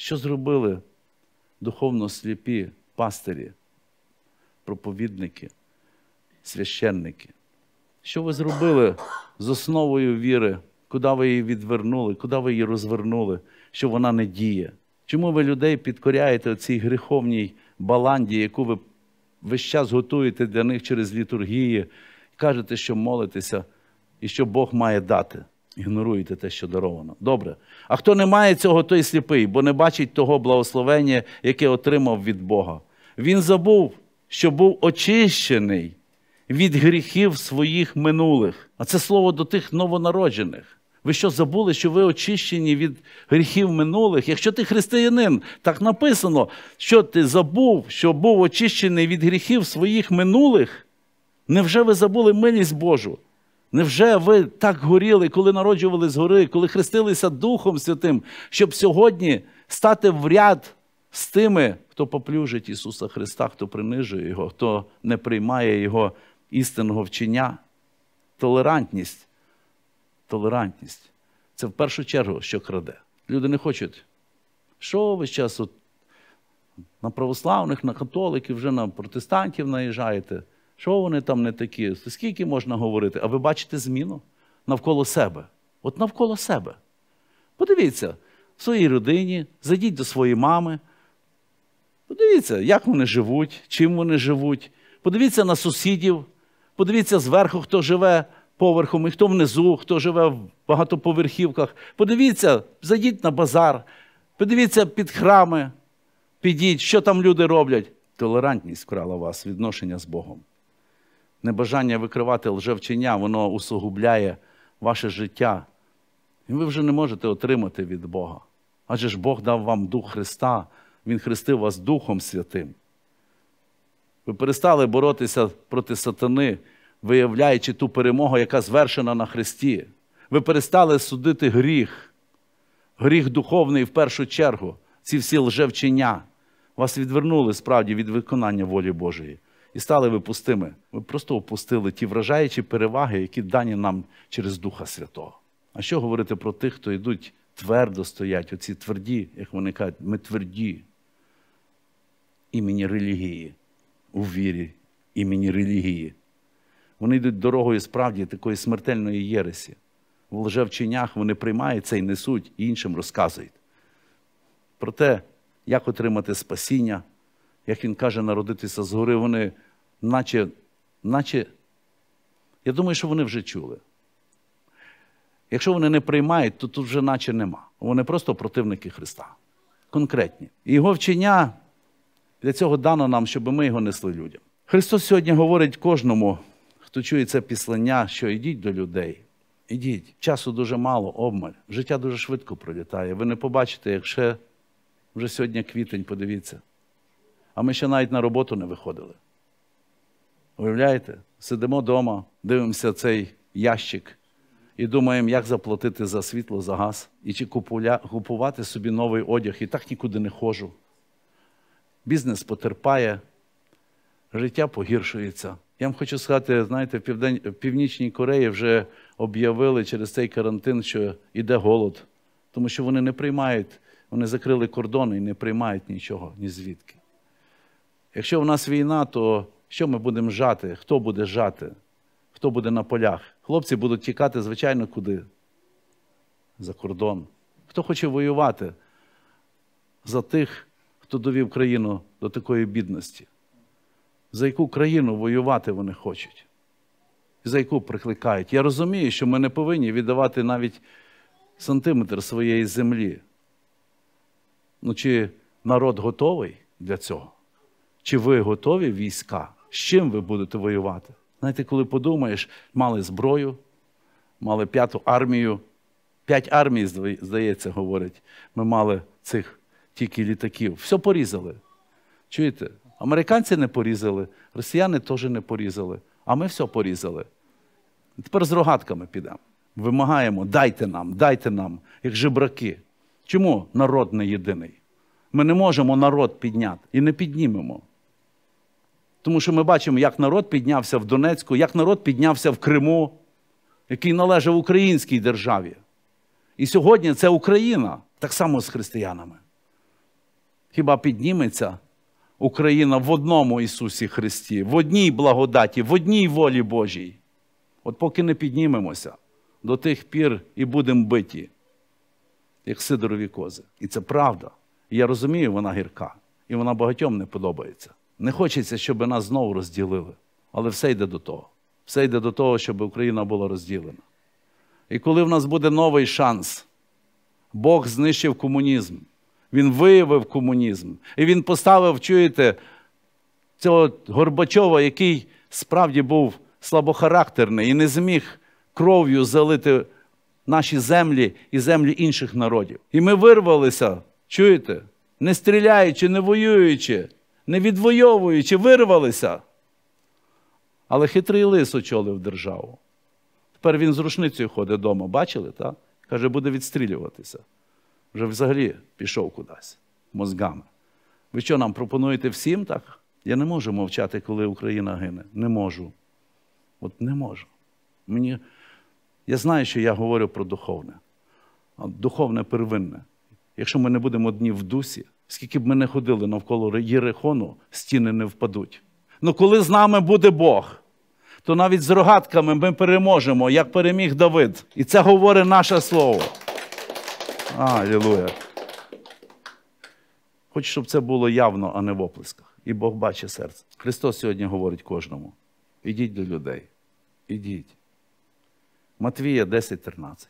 Що зробили духовно сліпі пастирі, проповідники, священники? Що ви зробили з основою віри, куди ви її відвернули, куди ви її розвернули, що вона не діє? Чому ви людей підкоряєте цій гріховній баланді, яку ви весь час готуєте для них через літургії, кажете, що молитеся і що Бог має дати? Ігноруєте те, що даровано. Добре. А хто не має цього, той сліпий, бо не бачить того благословення, яке отримав від Бога. Він забув, що був очищений від гріхів своїх минулих. А це слово до тих новонароджених. Ви що забули, що ви очищені від гріхів минулих? Якщо ти християнин, так написано, що ти забув, що був очищений від гріхів своїх минулих, невже ви забули милість Божу? Невже ви так горіли, коли народжували з гори, коли хрестилися Духом Святим, щоб сьогодні стати в ряд з тими, хто поплюжить Ісуса Христа, хто принижує Його, хто не приймає Його істинного вчення? Толерантність. Толерантність. Це в першу чергу, що краде. Люди не хочуть. Що ви зараз на православних, на католиків, вже на протестантів наїжджаєте? що вони там не такі, скільки можна говорити, а ви бачите зміну навколо себе. От навколо себе. Подивіться, в своїй родині, зайдіть до своєї мами. Подивіться, як вони живуть, чим вони живуть. Подивіться на сусідів, подивіться зверху, хто живе поверхом, і хто внизу, хто живе в багатоповерхівках. Подивіться, зайдіть на базар, подивіться під храми, підіть, що там люди роблять. Толерантність вкрала вас, відношення з Богом небажання викривати лжевчення, воно усугубляє ваше життя. І ви вже не можете отримати від Бога. Адже ж Бог дав вам Дух Христа, Він хрестив вас Духом Святим. Ви перестали боротися проти сатани, виявляючи ту перемогу, яка звершена на Христі. Ви перестали судити гріх, гріх духовний в першу чергу, ці всі лжевчення. Вас відвернули справді від виконання волі Божої і стали ви пустими. Ви просто опустили ті вражаючі переваги, які дані нам через Духа Святого. А що говорити про тих, хто йдуть твердо стоять, оці тверді, як вони кажуть, ми тверді імені релігії, у вірі, імені релігії. Вони йдуть дорогою справді такої смертельної єресі. В лжевченнях вони приймають це і несуть, і іншим розказують. Про те, як отримати спасіння, як він каже, народитися згори, вони наче, наче, я думаю, що вони вже чули. Якщо вони не приймають, то тут вже наче нема. Вони просто противники Христа. Конкретні. Його вчення для цього дано нам, щоб ми його несли людям. Христос сьогодні говорить кожному, хто чує це післення, що йдіть до людей. Ідіть, часу дуже мало, обмаль. Життя дуже швидко пролітає. Ви не побачите, якщо вже сьогодні квітень, подивіться а ми ще навіть на роботу не виходили. Уявляєте? Сидимо вдома, дивимося цей ящик і думаємо, як заплатити за світло, за газ, і чи купувати собі новий одяг, і так нікуди не ходжу. Бізнес потерпає, життя погіршується. Я вам хочу сказати, знаєте, в, Південь... в Північній Кореї вже об'явили через цей карантин, що йде голод, тому що вони не приймають, вони закрили кордони і не приймають нічого, ні звідки. Якщо в нас війна, то що ми будемо жати? Хто буде жати? Хто буде на полях? Хлопці будуть тікати, звичайно, куди? За кордон. Хто хоче воювати за тих, хто довів країну до такої бідності? За яку країну воювати вони хочуть? За яку прикликають? Я розумію, що ми не повинні віддавати навіть сантиметр своєї землі. Ну чи народ готовий для цього? Чи ви готові війська? З чим ви будете воювати? Знаєте, коли подумаєш, мали зброю, мали п'яту армію. П'ять армій, здається, говорить, ми мали цих тільки літаків. Все порізали. Чуєте? Американці не порізали, росіяни теж не порізали, а ми все порізали. Тепер з рогатками підемо. Вимагаємо, дайте нам, дайте нам, як жебраки. Чому народ не єдиний? Ми не можемо народ підняти і не піднімемо. Тому що ми бачимо, як народ піднявся в Донецьку, як народ піднявся в Криму, який належав українській державі. І сьогодні це Україна так само з християнами. Хіба підніметься Україна в одному Ісусі Христі, в одній благодаті, в одній волі Божій? От поки не піднімемося до тих пір і будемо биті, як Сидорові кози. І це правда. І я розумію, вона гірка, і вона багатьом не подобається. Не хочеться, щоб нас знову розділили. Але все йде до того. Все йде до того, щоб Україна була розділена. І коли в нас буде новий шанс, Бог знищив комунізм, Він виявив комунізм. І він поставив, чуєте, цього Горбачова, який справді був слабохарактерний і не зміг кров'ю залити наші землі і землі інших народів. І ми вирвалися, чуєте, не стріляючи, не воюючи не відвоюючи, вирвалися. Але хитрий лис очолив державу. Тепер він з рушницею ходить вдома, бачили? так? Каже, буде відстрілюватися. Вже взагалі пішов кудись мозгами. Ви що нам пропонуєте всім так? Я не можу мовчати, коли Україна гине. Не можу. От не можу. Мені... Я знаю, що я говорю про духовне, духовне первинне. Якщо ми не будемо одні в дусі, Скільки б ми не ходили навколо Єрихону, стіни не впадуть. Ну коли з нами буде Бог, то навіть з рогатками ми переможемо, як переміг Давид. І це говорить наше слово. Алілуя. Хоч щоб це було явно, а не в оплесках. І Бог бачить серце. Христос сьогодні говорить кожному: ідіть до людей, ідіть. Матвія 10, 13.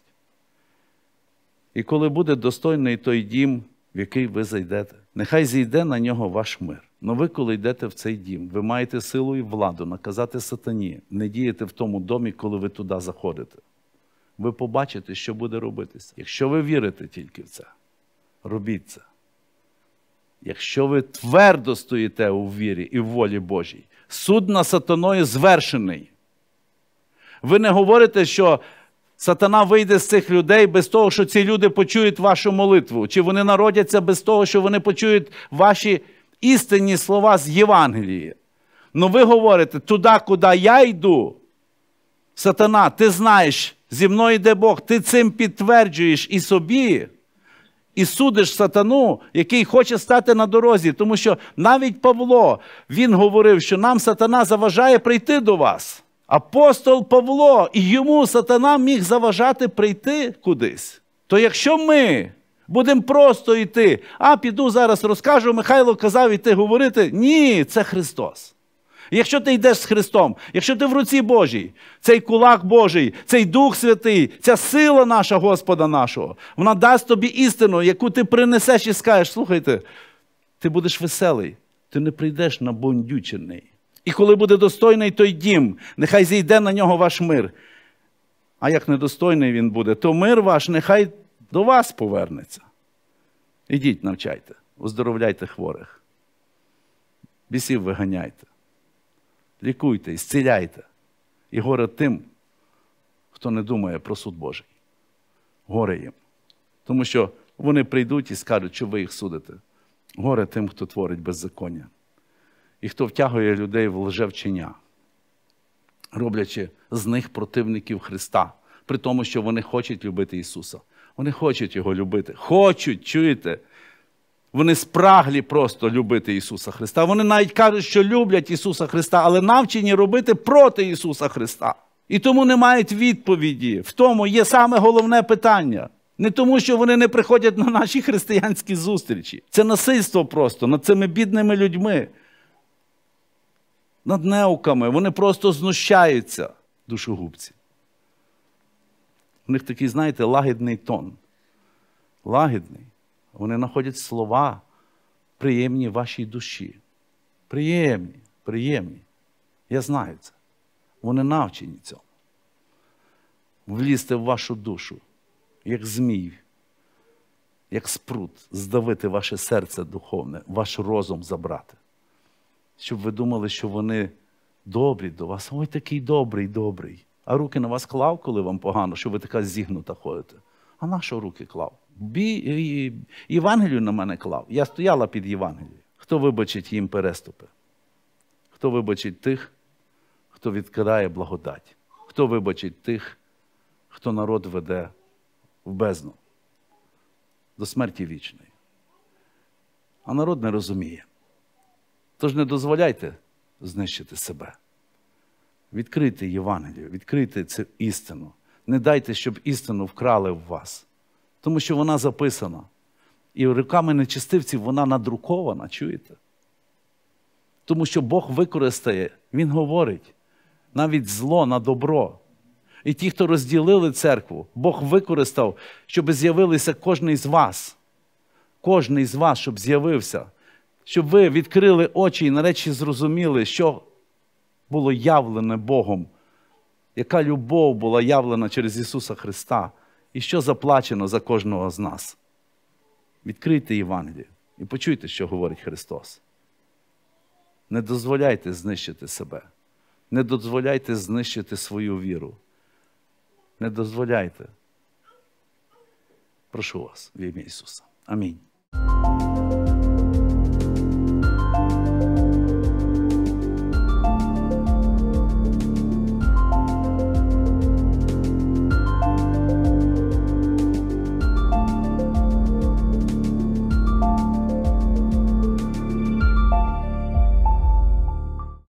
І коли буде достойний той дім, в який ви зайдете. Нехай зійде на нього ваш мир. Но ви, коли йдете в цей дім, ви маєте силу і владу наказати сатані, не діяти в тому домі, коли ви туди заходите. Ви побачите, що буде робитися. Якщо ви вірите тільки в це, робіть це. Якщо ви твердо стоїте у вірі і в волі Божій, суд на сатаною звершений. Ви не говорите, що Сатана вийде з цих людей без того, що ці люди почують вашу молитву, чи вони народяться без того, що вони почують ваші істинні слова з Євангелії. Ну ви говорите, туди, куди я йду, сатана, ти знаєш, зі мною йде Бог, ти цим підтверджуєш і собі, і судиш сатану, який хоче стати на дорозі. Тому що навіть Павло він говорив, що нам сатана заважає прийти до вас апостол Павло і йому сатана міг заважати прийти кудись, то якщо ми будемо просто йти, а піду зараз розкажу, Михайло казав іти говорити, ні, це Христос. Якщо ти йдеш з Христом, якщо ти в руці Божій, цей кулак Божий, цей Дух Святий, ця сила наша Господа нашого, вона дасть тобі істину, яку ти принесеш і скажеш, слухайте, ти будеш веселий, ти не прийдеш на бондючений. І коли буде достойний той дім, нехай зійде на нього ваш мир. А як недостойний він буде, то мир ваш нехай до вас повернеться. Ідіть, навчайте, оздоровляйте хворих, бісів виганяйте, лікуйте, ісціляйте. І горе тим, хто не думає про суд Божий. Горе їм. Тому що вони прийдуть і скажуть, що ви їх судите. Горе тим, хто творить беззаконня і хто втягує людей в лжевчення, роблячи з них противників Христа, при тому, що вони хочуть любити Ісуса. Вони хочуть Його любити. Хочуть, чуєте? Вони спраглі просто любити Ісуса Христа. Вони навіть кажуть, що люблять Ісуса Христа, але навчені робити проти Ісуса Христа. І тому не мають відповіді. В тому є саме головне питання. Не тому, що вони не приходять на наші християнські зустрічі. Це насильство просто над цими бідними людьми над неуками. Вони просто знущаються, душогубці. У них такий, знаєте, лагідний тон. Лагідний. Вони знаходять слова, приємні вашій душі. Приємні, приємні. Я знаю це. Вони навчені цьому. Влізти в вашу душу, як змій, як спрут, здавити ваше серце духовне, ваш розум забрати щоб ви думали, що вони добрі до вас. Ой, такий добрий, добрий. А руки на вас клав, коли вам погано, що ви така зігнута ходите. А на що руки клав? Бі... Євангелію на мене клав. Я стояла під Євангелією. Хто вибачить їм переступи? Хто вибачить тих, хто відкидає благодать? Хто вибачить тих, хто народ веде в бездну? До смерті вічної. А народ не розуміє. Тож не дозволяйте знищити себе. Відкрийте Євангелію, відкрийте цю істину. Не дайте, щоб істину вкрали в вас, тому що вона записана. І руками нечистивців вона надрукована, чуєте? Тому що Бог використає, Він говорить, навіть зло на добро. І ті, хто розділили церкву, Бог використав, щоб з'явилися кожен з вас. Кожний з вас, щоб з'явився щоб ви відкрили очі і нарешті зрозуміли, що було явлене Богом, яка любов була явлена через Ісуса Христа, і що заплачено за кожного з нас. Відкрийте Євангеліє і почуйте, що говорить Христос. Не дозволяйте знищити себе, не дозволяйте знищити свою віру. Не дозволяйте. Прошу вас в ім'я Ісуса. Амінь.